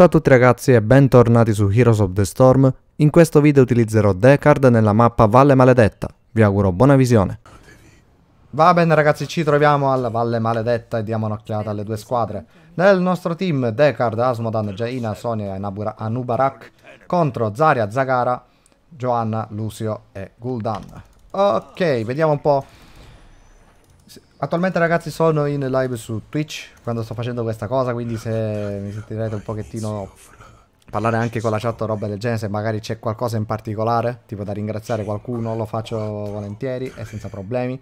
Ciao a tutti ragazzi e bentornati su Heroes of the Storm. In questo video utilizzerò Deckard nella mappa Valle Maledetta. Vi auguro buona visione. Va bene ragazzi, ci troviamo alla Valle Maledetta e diamo un'occhiata alle due squadre. Nel nostro team Deckard, Asmodan, Jaina, Sonia e Anubarak contro Zaria, Zagara, Joanna, Lucio e Guldan. Ok, vediamo un po' Attualmente ragazzi sono in live su Twitch quando sto facendo questa cosa, quindi se mi sentirete un pochettino parlare anche con la chat o roba del genere, se magari c'è qualcosa in particolare, tipo da ringraziare qualcuno, lo faccio volentieri e senza problemi.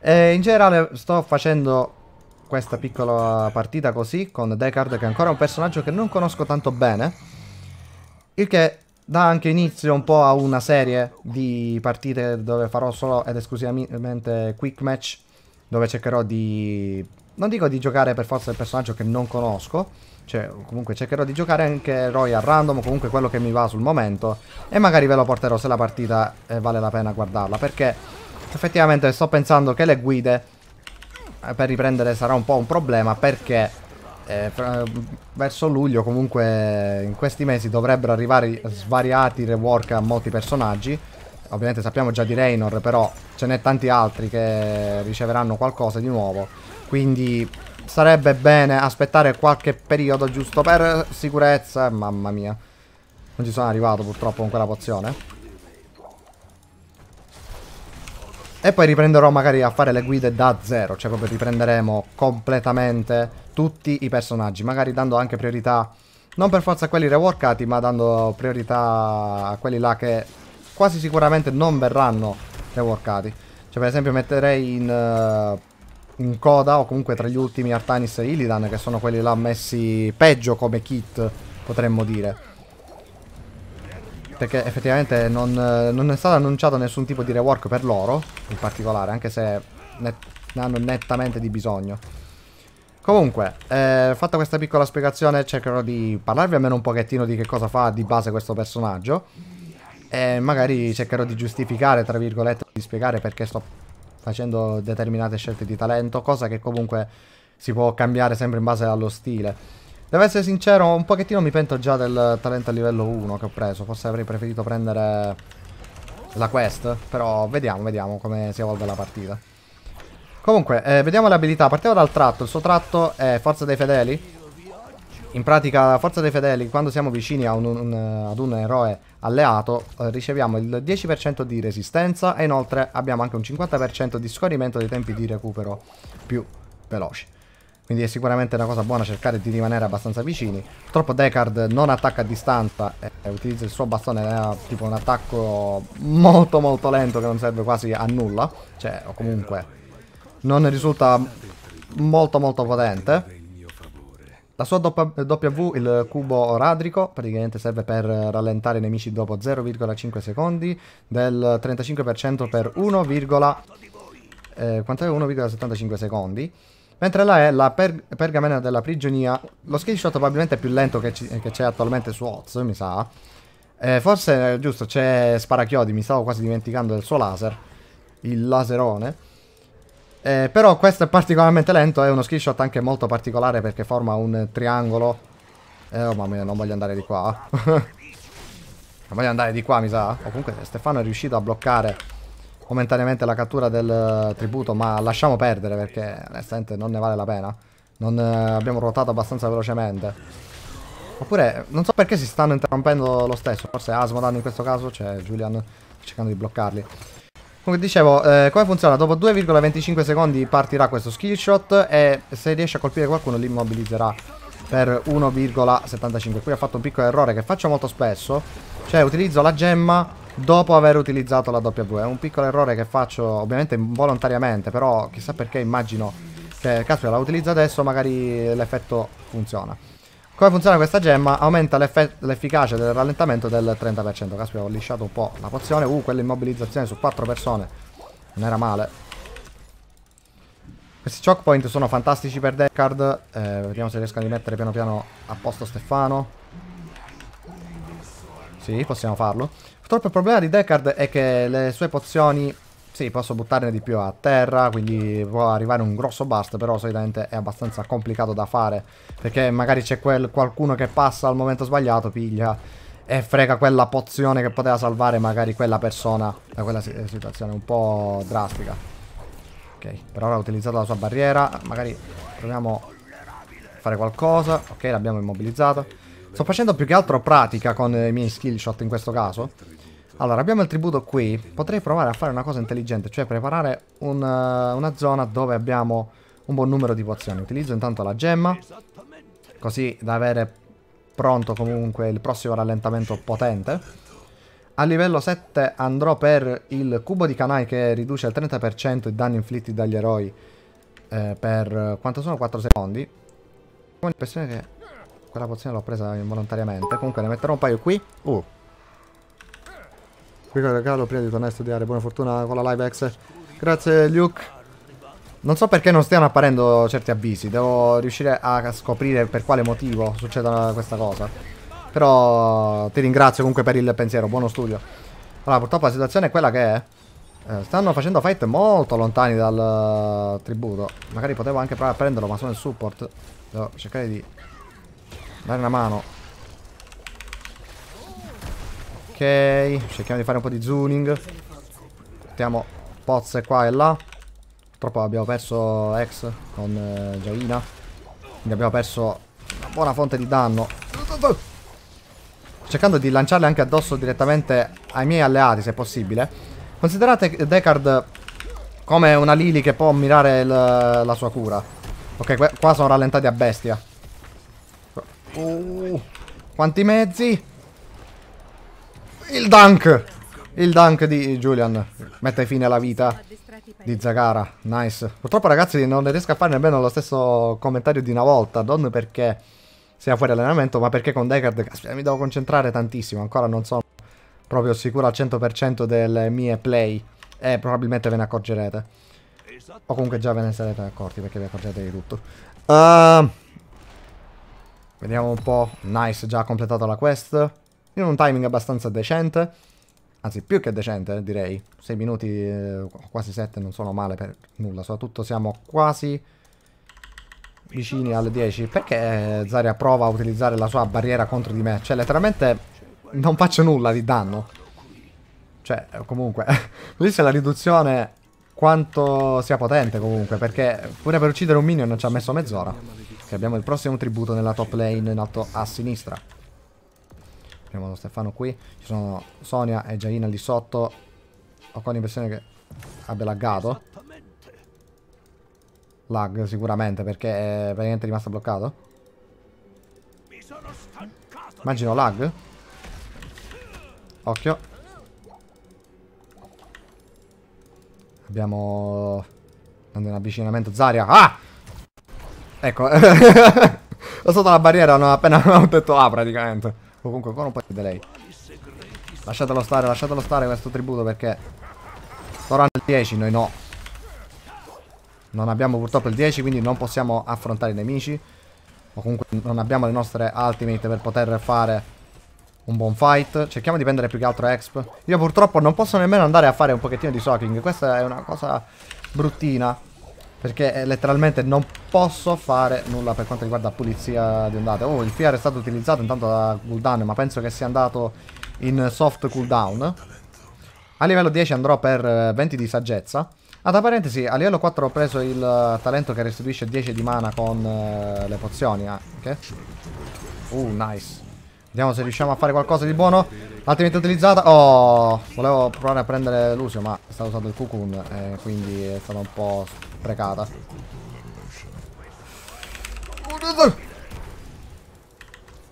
E in generale sto facendo questa piccola partita così con Deckard che è ancora un personaggio che non conosco tanto bene, il che dà anche inizio un po' a una serie di partite dove farò solo ed esclusivamente quick match dove cercherò di... non dico di giocare per forza il personaggio che non conosco, cioè comunque cercherò di giocare anche Royal random, comunque quello che mi va sul momento, e magari ve lo porterò se la partita eh, vale la pena guardarla, perché effettivamente sto pensando che le guide eh, per riprendere sarà un po' un problema, perché... Eh, verso luglio comunque in questi mesi dovrebbero arrivare svariati rework a molti personaggi ovviamente sappiamo già di Raynor, però ce n'è tanti altri che riceveranno qualcosa di nuovo. Quindi sarebbe bene aspettare qualche periodo giusto per sicurezza. Mamma mia. Non ci sono arrivato purtroppo con quella pozione. E poi riprenderò magari a fare le guide da zero, cioè proprio riprenderemo completamente tutti i personaggi, magari dando anche priorità, non per forza a quelli reworkati, ma dando priorità a quelli là che quasi sicuramente non verranno reworkati. Cioè per esempio metterei in, uh, in coda o comunque tra gli ultimi Artanis e Illidan che sono quelli là messi peggio come kit potremmo dire. Perché effettivamente non, eh, non è stato annunciato nessun tipo di rework per loro in particolare anche se ne, ne hanno nettamente di bisogno. Comunque, eh, fatta questa piccola spiegazione cercherò di parlarvi almeno un pochettino di che cosa fa di base questo personaggio. E magari cercherò di giustificare, tra virgolette, di spiegare perché sto facendo determinate scelte di talento, cosa che comunque si può cambiare sempre in base allo stile. Devo essere sincero, un pochettino mi pento già del talento a livello 1 che ho preso, forse avrei preferito prendere la quest, però vediamo, vediamo come si evolve la partita. Comunque, eh, vediamo le abilità, partiamo dal tratto, il suo tratto è Forza dei Fedeli, in pratica la forza dei fedeli, quando siamo vicini un, un, ad un eroe alleato, eh, riceviamo il 10% di resistenza e inoltre abbiamo anche un 50% di scorrimento dei tempi di recupero più veloci. Quindi è sicuramente una cosa buona cercare di rimanere abbastanza vicini. Purtroppo Deckard non attacca a distanza e utilizza il suo bastone, eh, tipo un attacco molto molto lento che non serve quasi a nulla. Cioè, o comunque non risulta molto molto potente. La sua W, il cubo radrico, praticamente serve per rallentare i nemici dopo 0,5 secondi, del 35% per 1, eh, quanto è 1,75 secondi. Mentre la è la per pergamena della prigionia, lo skill shot probabilmente è più lento che c'è attualmente su Oz, mi sa. Eh, forse, giusto, c'è Sparachiodi, mi stavo quasi dimenticando del suo laser, il laserone. Eh, però questo è particolarmente lento, è uno skill shot anche molto particolare perché forma un triangolo. Eh, oh mamma mia, non voglio andare di qua. non voglio andare di qua, mi sa. O comunque Stefano è riuscito a bloccare momentaneamente la cattura del eh, tributo, ma lasciamo perdere perché onestamente non ne vale la pena. Non eh, abbiamo ruotato abbastanza velocemente. Oppure, non so perché si stanno interrompendo lo stesso. Forse Asmodan in questo caso, cioè Julian cercando di bloccarli. Comunque dicevo, eh, come funziona? Dopo 2,25 secondi partirà questo skill shot e se riesce a colpire qualcuno li immobilizzerà per 1,75. Qui ho fatto un piccolo errore che faccio molto spesso, cioè utilizzo la gemma dopo aver utilizzato la W. È un piccolo errore che faccio ovviamente volontariamente, però chissà perché immagino che, caspita, la utilizzo adesso, magari l'effetto funziona. Come funziona questa gemma? Aumenta l'efficacia del rallentamento del 30%. Caspita, ho lisciato un po' la pozione. Uh, quell'immobilizzazione su 4 persone. Non era male. Questi choke point sono fantastici per Deckard. Eh, vediamo se riescono a rimettere piano piano a posto Stefano. Sì, possiamo farlo. Purtroppo il problema di Deckard è che le sue pozioni sì, posso buttarne di più a terra, quindi può arrivare un grosso burst, però solitamente è abbastanza complicato da fare, perché magari c'è qualcuno che passa al momento sbagliato, piglia e frega quella pozione che poteva salvare magari quella persona da quella situazione un po' drastica. Ok, per ora ha utilizzato la sua barriera, magari proviamo a fare qualcosa, ok, l'abbiamo immobilizzato. Sto facendo più che altro pratica con i miei skill shot in questo caso. Allora, abbiamo il tributo qui. Potrei provare a fare una cosa intelligente, cioè preparare un, uh, una zona dove abbiamo un buon numero di pozioni. Utilizzo intanto la gemma, così da avere pronto comunque il prossimo rallentamento potente. A livello 7 andrò per il cubo di canai che riduce al 30% i danni inflitti dagli eroi eh, per eh, quanto sono 4 secondi. Ho l'impressione che quella pozione l'ho presa involontariamente. Comunque ne metterò un paio qui. Uh, qui Ricordo calo, prima di tornare a studiare. Buona fortuna con la live LiveX. Grazie, Luke. Non so perché non stiano apparendo certi avvisi. Devo riuscire a scoprire per quale motivo succeda questa cosa. Però ti ringrazio comunque per il pensiero. Buono studio. Allora, purtroppo la situazione è quella che è. Eh, stanno facendo fight molto lontani dal eh, tributo. Magari potevo anche provare a prenderlo, ma sono il support. Devo cercare di dare una mano. Ok, cerchiamo di fare un po' di zooming. Mettiamo pozze qua e là. Purtroppo abbiamo perso Ex con eh, Giaina. Quindi abbiamo perso una buona fonte di danno. Cercando di lanciarle anche addosso direttamente ai miei alleati, se possibile. Considerate Deckard come una Lily che può ammirare la sua cura. Ok, qua sono rallentati a bestia. Uh, quanti mezzi? Il dunk! Il dunk di Julian mette fine alla vita di Zagara. Nice. Purtroppo ragazzi non riesco a fare nemmeno lo stesso commentario di una volta. Non perché sia fuori allenamento, ma perché con Deckard mi devo concentrare tantissimo. Ancora non sono proprio sicuro al 100% delle mie play. E probabilmente ve ne accorgerete. O comunque già ve ne sarete accorti perché vi accorgete di tutto. Uh, vediamo un po'. Nice, già completato la quest in un timing abbastanza decente, anzi più che decente direi, 6 minuti, eh, quasi 7 non sono male per nulla, soprattutto siamo quasi vicini alle 10, perché eh, Zarya prova a utilizzare la sua barriera contro di me? Cioè letteralmente non faccio nulla di danno. Cioè, comunque, lì c'è la riduzione quanto sia potente comunque, perché pure per uccidere un minion ci ha messo mezz'ora. Che abbiamo il prossimo tributo nella top lane in alto a sinistra. Abbiamo lo Stefano qui. Ci sono Sonia e Giaina lì sotto. Ho qua l'impressione che abbia laggato. Lag sicuramente perché è praticamente rimasto bloccato. Immagino lag. Occhio. Abbiamo... un avvicinamento. Zaria. Ah! Ecco. Ho sotto la barriera, non appena ho detto A ah, praticamente. Comunque qua un po' di lei. Lasciatelo stare, lasciatelo stare questo tributo perché... Loro il 10, noi no. Non abbiamo purtroppo il 10, quindi non possiamo affrontare i nemici. O comunque non abbiamo le nostre ultimate per poter fare un buon fight. Cerchiamo di prendere più che altro exp. Io purtroppo non posso nemmeno andare a fare un pochettino di soaking. Questa è una cosa bruttina. Perché eh, letteralmente non posso fare nulla per quanto riguarda pulizia di ondate. Oh, il fiare è stato utilizzato intanto da cooldown, ma penso che sia andato in soft cooldown. A livello 10 andrò per 20 eh, di saggezza. Ad da a livello 4 ho preso il eh, talento che restituisce 10 di mana con le pozioni anche. Uh, nice. Vediamo se riusciamo a fare qualcosa di buono. Altrimenti utilizzata. Oh, volevo provare a prendere Lucio, ma sta usando il cocoon. Eh, quindi è stata un po' sprecata.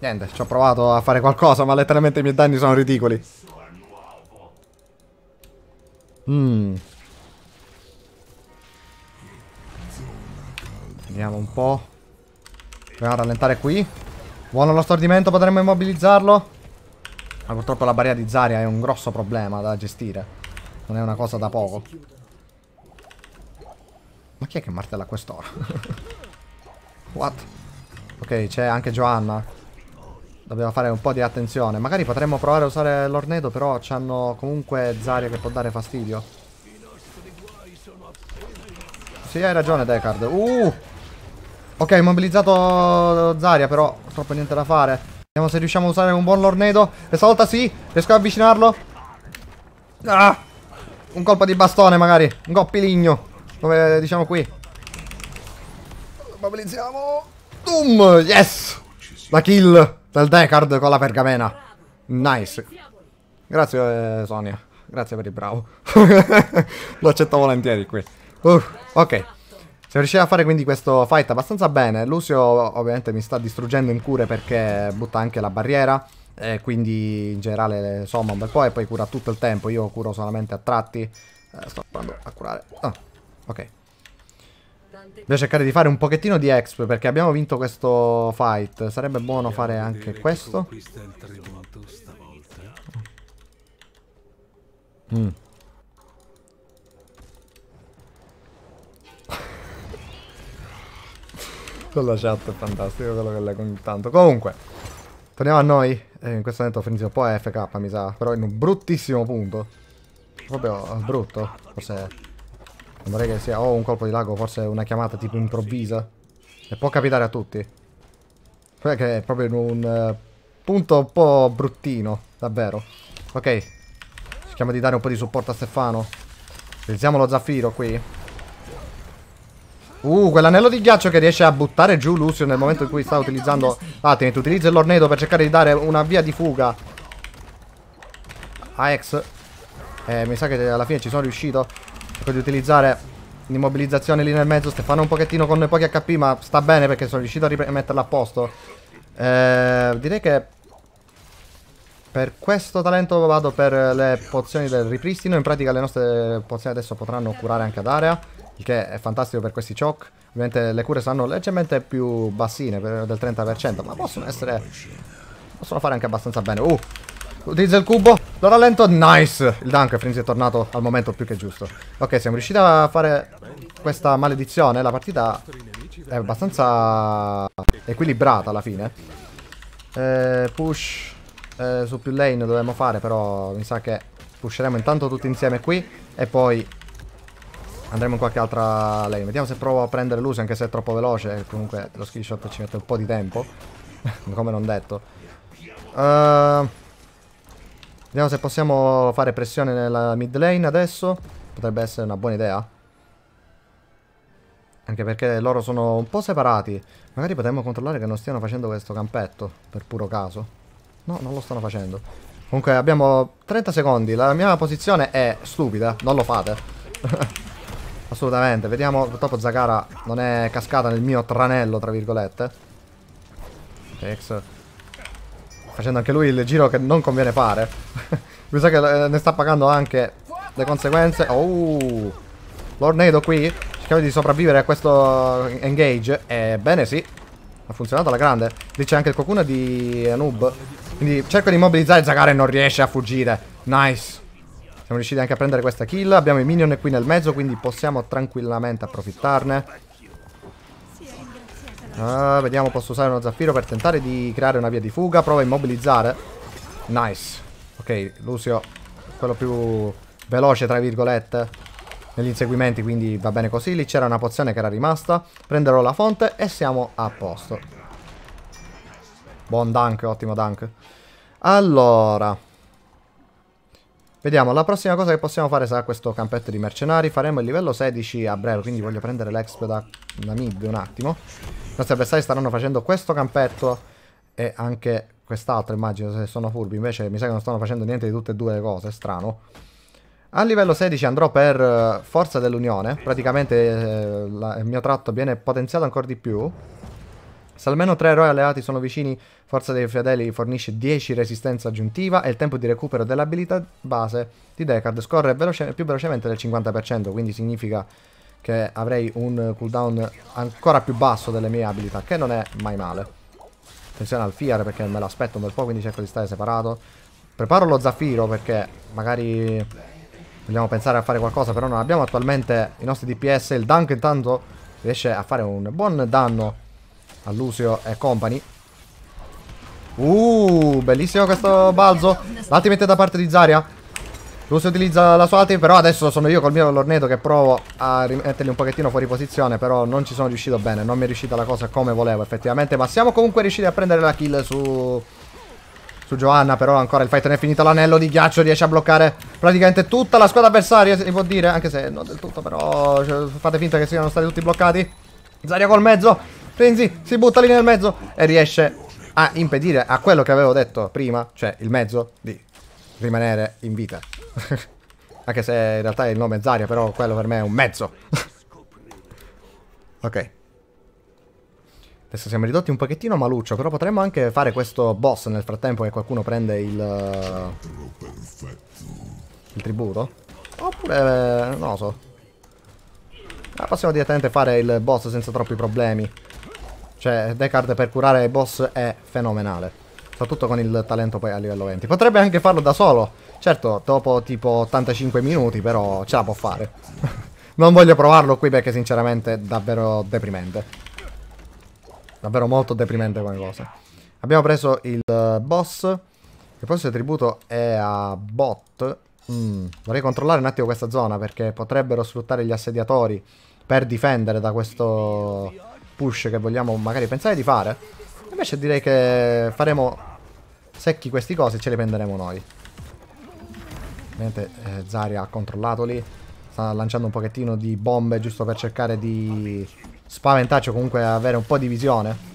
Niente, ci ho provato a fare qualcosa, ma letteralmente i miei danni sono ridicoli. Mmm. Vediamo un po'. Proviamo a rallentare qui. Buono lo stordimento, potremmo immobilizzarlo? Ma purtroppo la barriera di Zaria è un grosso problema da gestire. Non è una cosa da poco. Ma chi è che martella quest'ora? What? Ok, c'è anche Joanna. Dobbiamo fare un po' di attenzione. Magari potremmo provare a usare l'ornedo, però c'hanno comunque Zaria che può dare fastidio. Sì, hai ragione, Deckard. Uh! Ok, immobilizzato Zaria, però troppo niente da fare. Vediamo se riusciamo a usare un buon Lornedo. Questa volta sì, riesco a avvicinarlo. Ah! Un colpo di bastone magari, un coppiligno, come diciamo qui. Immobilizziamo. Doom! Yes! La kill del Deckard con la pergamena. Nice. Grazie eh, Sonia, grazie per il bravo. Lo accetto volentieri qui. Uh, ok. Se riusciti a fare quindi questo fight abbastanza bene. Lucio ovviamente mi sta distruggendo in cure perché butta anche la barriera. E quindi in generale insomma un bel po' e poi cura tutto il tempo. Io curo solamente a tratti. Eh, sto provando a curare. Ah, ok. Devo cercare di fare un pochettino di exp perché abbiamo vinto questo fight. Sarebbe buono fare anche questo. Mm. Quello esatto, chat è fantastico, quello che leggo ogni tanto. Comunque, torniamo a noi. Eh, in questo momento ho finito un po' FK, mi sa. Però in un bruttissimo punto. Proprio brutto. Forse... Non vorrei che sia... O oh, un colpo di lago, forse una chiamata tipo improvvisa. E può capitare a tutti. Quello cioè che è proprio in un uh, punto un po' bruttino, davvero. Ok. Cerchiamo di dare un po' di supporto a Stefano. Utilizziamo lo zaffiro qui. Uh, quell'anello di ghiaccio che riesce a buttare giù Lucio nel momento in cui sta utilizzando... Atenit, utilizza l'ornedo per cercare di dare una via di fuga a Ex. Eh, mi sa che alla fine ci sono riuscito. Cerco di utilizzare l'immobilizzazione lì nel mezzo. Stefano un pochettino con noi pochi HP, ma sta bene perché sono riuscito a rimetterla a posto. Eh, direi che per questo talento vado per le pozioni del ripristino. In pratica le nostre pozioni adesso potranno curare anche ad area il che è fantastico per questi choc. Ovviamente le cure saranno leggermente più bassine, del 30%, ma possono essere... possono fare anche abbastanza bene. Uh! Utilizza il cubo, lo rallento, nice! Il dunk, Frenzy è tornato al momento più che giusto. Ok, siamo riusciti a fare questa maledizione, la partita è abbastanza equilibrata alla fine. Eh, push eh, su più lane dovremmo fare, però mi sa che pusheremo intanto tutti insieme qui e poi Andremo in qualche altra lane. Vediamo se provo a prendere Lucio, anche se è troppo veloce. Comunque lo skill shot ci mette un po' di tempo. Come non detto. Uh, vediamo se possiamo fare pressione nella mid lane adesso. Potrebbe essere una buona idea. Anche perché loro sono un po' separati. Magari potremmo controllare che non stiano facendo questo campetto, per puro caso. No, non lo stanno facendo. Comunque abbiamo 30 secondi. La mia posizione è stupida. Non lo fate. Assolutamente, vediamo, purtroppo Zagara non è cascata nel mio tranello, tra virgolette. Tex. Facendo anche lui il giro che non conviene fare. Mi sa che eh, ne sta pagando anche le conseguenze. Oh! L'ornado qui cerca di sopravvivere a questo eh, engage. Ebbene eh, sì, ha funzionato alla grande. Lì c'è anche il qualcuno di Anub. Quindi cerca di immobilizzare Zagara e non riesce a fuggire. Nice. Siamo riusciti anche a prendere questa kill. Abbiamo i minion qui nel mezzo, quindi possiamo tranquillamente approfittarne. Uh, vediamo, posso usare uno zaffiro per tentare di creare una via di fuga. Prova a immobilizzare. Nice. Ok, Lucio, quello più veloce, tra virgolette, negli inseguimenti, quindi va bene così. Lì c'era una pozione che era rimasta. Prenderò la fonte e siamo a posto. Buon dunk, ottimo dunk. Allora... Vediamo, la prossima cosa che possiamo fare sarà questo campetto di mercenari. Faremo il livello 16 a breve, quindi voglio prendere l'exp da Namib un attimo. I nostri avversari staranno facendo questo campetto e anche quest'altro, immagino, se sono furbi. Invece mi sa che non stanno facendo niente di tutte e due le cose, strano. A livello 16 andrò per eh, Forza dell'Unione. Praticamente eh, la, il mio tratto viene potenziato ancora di più. Se almeno tre eroi alleati sono vicini, Forza dei Fedeli fornisce 10 resistenza aggiuntiva e il tempo di recupero dell'abilità base di Deckard scorre veloce più velocemente del 50%, quindi significa che avrei un cooldown ancora più basso delle mie abilità, che non è mai male. Attenzione al Fear perché me l'aspetto un bel po', quindi cerco di stare separato. Preparo lo Zaffiro perché magari vogliamo pensare a fare qualcosa, però non abbiamo attualmente i nostri DPS. Il Dunk intanto riesce a fare un buon danno Allusio e company. Uh, bellissimo questo balzo. L'alti mette da parte di Zaria. Lusio utilizza la sua ultimate però adesso sono io col mio Lorneto che provo a rimetterli un pochettino fuori posizione, però non ci sono riuscito bene, non mi è riuscita la cosa come volevo effettivamente, ma siamo comunque riusciti a prendere la kill su... su Joanna, però ancora il fight non è finito, l'anello di ghiaccio riesce a bloccare praticamente tutta la squadra avversaria, si può dire, anche se non del tutto, però cioè, fate finta che siano stati tutti bloccati. Zaria col mezzo, Renzi si butta lì nel mezzo e riesce a impedire a quello che avevo detto prima, cioè il mezzo, di rimanere in vita. Anche se in realtà il nome è Zaria, però quello per me è un mezzo. ok. Adesso siamo ridotti un pochettino maluccio, però potremmo anche fare questo boss nel frattempo che qualcuno prende il... Eh, il tributo? Oppure... Eh, non lo so. Ma ah, possiamo direttamente fare il boss senza troppi problemi. Cioè, Deckard per curare i boss è fenomenale. Soprattutto con il talento poi a livello 20. Potrebbe anche farlo da solo. Certo, dopo tipo 85 minuti, però ce la può fare. non voglio provarlo qui perché sinceramente è davvero deprimente. Davvero molto deprimente come cosa. Abbiamo preso il boss. Che poi se tributo è a bot. Mm, vorrei controllare un attimo questa zona perché potrebbero sfruttare gli assediatori per difendere da questo push che vogliamo magari pensare di fare. Invece direi che faremo secchi questi cosi e ce li prenderemo noi. Ovviamente eh, Zarya ha controllato lì. Sta lanciando un pochettino di bombe giusto per cercare di spaventarci o comunque avere un po' di visione.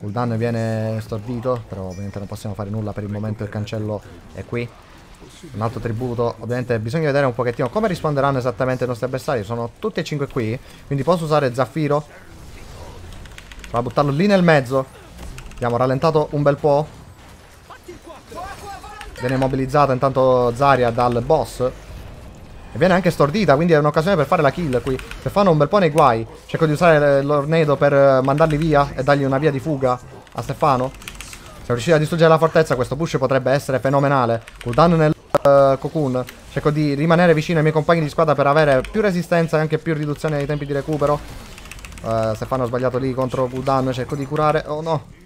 Il danno viene stordito, però ovviamente non possiamo fare nulla per il momento, il cancello è qui. Un altro tributo, ovviamente bisogna vedere un pochettino come risponderanno esattamente i nostri avversari, sono tutti e cinque qui, quindi posso usare Zaffiro Prova a buttarlo lì nel mezzo. Abbiamo rallentato un bel po'. Viene mobilizzata intanto Zaria dal boss. E viene anche stordita, quindi è un'occasione per fare la kill qui. Se fanno un bel po' nei guai, cerco di usare l'ornedo per eh, mandarli via e dargli una via di fuga a Stefano. Se riuscire a distruggere la fortezza, questo push potrebbe essere fenomenale. Cooldown nel uh, cocoon. Cerco di rimanere vicino ai miei compagni di squadra per avere più resistenza e anche più riduzione dei tempi di recupero. Uh, Stefano ha sbagliato lì contro Gudan, cerco di curare. Oh no.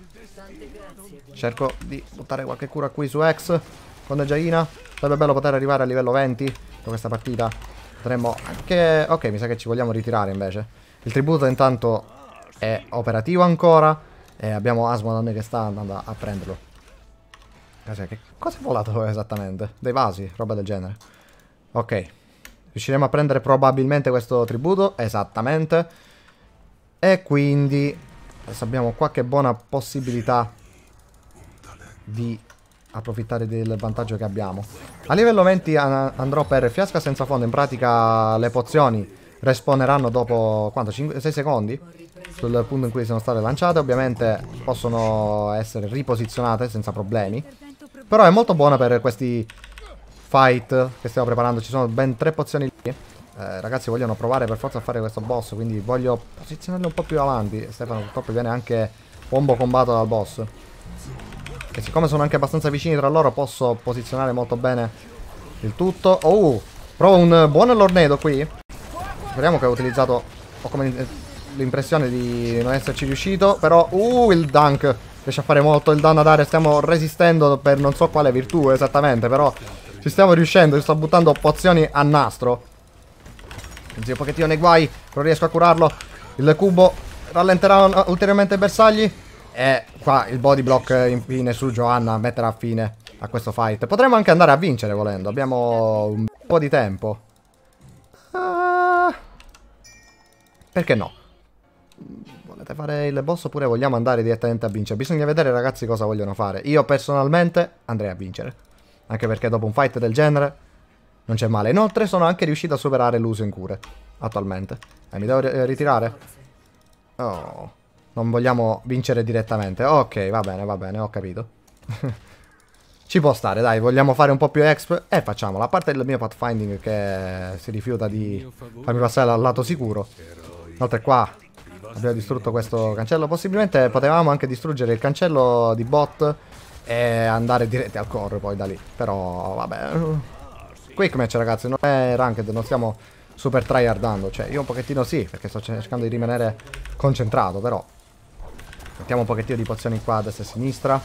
Cerco di buttare qualche cura qui su Ex. con Jaina. Sarebbe bello poter arrivare a livello 20 con questa partita. Potremmo anche... Ok, mi sa che ci vogliamo ritirare invece. Il tributo intanto è operativo ancora. E abbiamo Asmodan che sta andando a prenderlo. che cosa è volato esattamente? Dei vasi, roba del genere. Ok. Riusciremo a prendere probabilmente questo tributo. Esattamente. E quindi adesso abbiamo qualche buona possibilità di approfittare del vantaggio che abbiamo. A livello 20 andrò per fiasca senza fondo, in pratica le pozioni respawneranno dopo quanto? 5, 6 secondi? Sul punto in cui sono state lanciate, ovviamente possono essere riposizionate senza problemi. Però è molto buona per questi fight che stiamo preparando, ci sono ben tre pozioni lì eh, ragazzi vogliono provare per forza a fare questo boss, quindi voglio posizionarli un po' più avanti. Stefano purtroppo viene anche bombo combatto dal boss. E siccome sono anche abbastanza vicini tra loro posso posizionare molto bene il tutto. Oh, provo un buon Lornedo qui. Speriamo che ho utilizzato... Ho come l'impressione di non esserci riuscito, però... Uh, il dunk! Riesce a fare molto il danno ad aria, stiamo resistendo per non so quale virtù esattamente, però ci stiamo riuscendo, io sto buttando pozioni a nastro. Zio Pochettino nei guai. Non riesco a curarlo. Il cubo rallenterà ulteriormente i bersagli. E qua il body block eh, infine su Johanna metterà fine a questo fight. Potremmo anche andare a vincere volendo. Abbiamo un po' di tempo. Ah. perché no? Volete fare il boss oppure vogliamo andare direttamente a vincere? Bisogna vedere ragazzi cosa vogliono fare. Io personalmente andrei a vincere. Anche perché dopo un fight del genere non c'è male. Inoltre sono anche riuscito a superare l'uso in cure. Attualmente. Eh, mi devo eh, ritirare? Oh. Non vogliamo vincere direttamente. Ok, va bene, va bene, ho capito. Ci può stare, dai, vogliamo fare un po' più exp? Eh, facciamola. A parte il mio pathfinding che si rifiuta di farmi passare al lato sicuro. Inoltre qua abbiamo distrutto questo cancello. Possibilmente potevamo anche distruggere il cancello di bot e andare diretti al core poi da lì. Però, vabbè, Quick match ragazzi, non è ranked, non stiamo super tryhardando. Cioè io un pochettino sì, perché sto cercando di rimanere concentrato, però. Mettiamo un pochettino di pozioni qua a destra e a sinistra.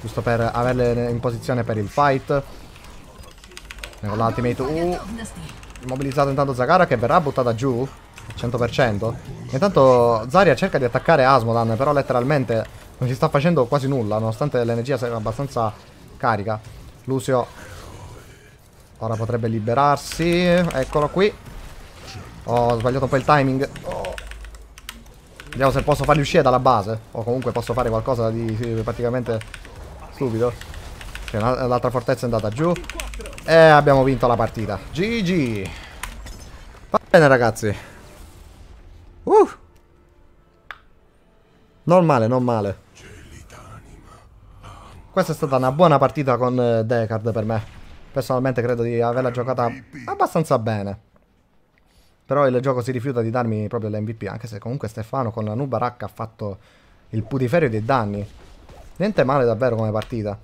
Giusto per averle in posizione per il fight. Con l'ultimate U. Uh. Immobilizzato intanto Zagara che verrà buttata giù. 100%. Intanto Zarya cerca di attaccare Asmodan, però letteralmente non si sta facendo quasi nulla, nonostante l'energia sia abbastanza carica. Lucio Ora potrebbe liberarsi. Eccolo qui. Oh, ho sbagliato un po' il timing. Oh. Vediamo se posso farli uscire dalla base. O comunque posso fare qualcosa di praticamente stupido. l'altra fortezza è andata giù. E abbiamo vinto la partita. GG. Va bene ragazzi. Uh. Non male, non male. Questa è stata una buona partita con eh, Deckard per me. Personalmente credo di averla giocata abbastanza bene. Però il gioco si rifiuta di darmi proprio l'MVP, anche se comunque Stefano con la Nubarak ha fatto il putiferio dei danni. Niente male davvero come partita.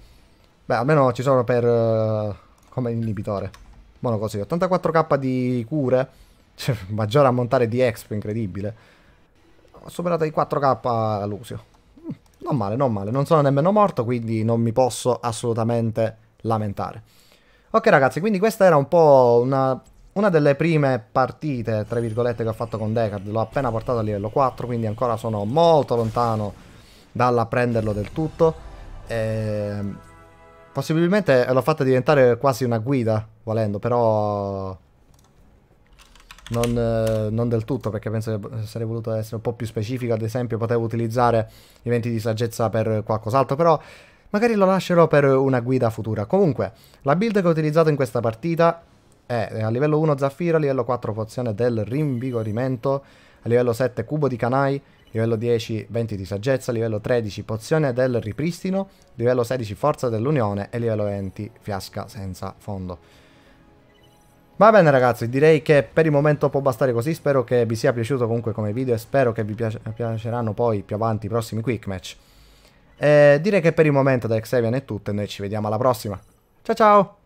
Beh, almeno ci sono per... Uh, come inibitore. Buono così, 84k di cure, cioè, maggiore ammontare di exp, incredibile. Ho superato i 4k Lucio. Non male, non male, non sono nemmeno morto, quindi non mi posso assolutamente lamentare. Ok ragazzi, quindi questa era un po' una, una delle prime partite, tra virgolette, che ho fatto con Deckard. L'ho appena portato a livello 4, quindi ancora sono molto lontano dall'apprenderlo del tutto. E... Ehm, possibilmente l'ho fatta diventare quasi una guida, volendo, però... Non, eh, non, del tutto perché penso che sarei voluto essere un po' più specifico ad esempio potevo utilizzare i venti di saggezza per qualcos'altro però Magari lo lascerò per una guida futura. Comunque, la build che ho utilizzato in questa partita è a livello 1 zaffiro, a livello 4 pozione del rinvigorimento, a livello 7 cubo di canai, a livello 10 Venti di saggezza, a livello 13 pozione del ripristino, a livello 16 forza dell'unione e a livello 20 fiasca senza fondo. Va bene ragazzi, direi che per il momento può bastare così, spero che vi sia piaciuto comunque come video e spero che vi piaceranno poi più avanti i prossimi quick match. E eh, direi che per il momento da Xavian è tutto e noi ci vediamo alla prossima. Ciao ciao!